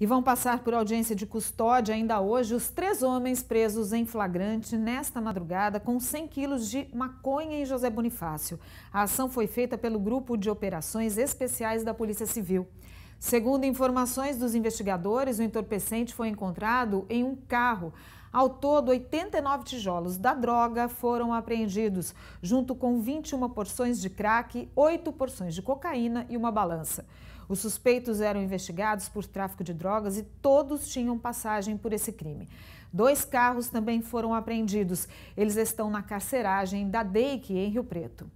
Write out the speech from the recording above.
E vão passar por audiência de custódia ainda hoje os três homens presos em flagrante nesta madrugada com 100 quilos de maconha em José Bonifácio. A ação foi feita pelo Grupo de Operações Especiais da Polícia Civil. Segundo informações dos investigadores, o entorpecente foi encontrado em um carro. Ao todo, 89 tijolos da droga foram apreendidos, junto com 21 porções de crack, 8 porções de cocaína e uma balança. Os suspeitos eram investigados por tráfico de drogas e todos tinham passagem por esse crime. Dois carros também foram apreendidos. Eles estão na carceragem da DEIC, em Rio Preto.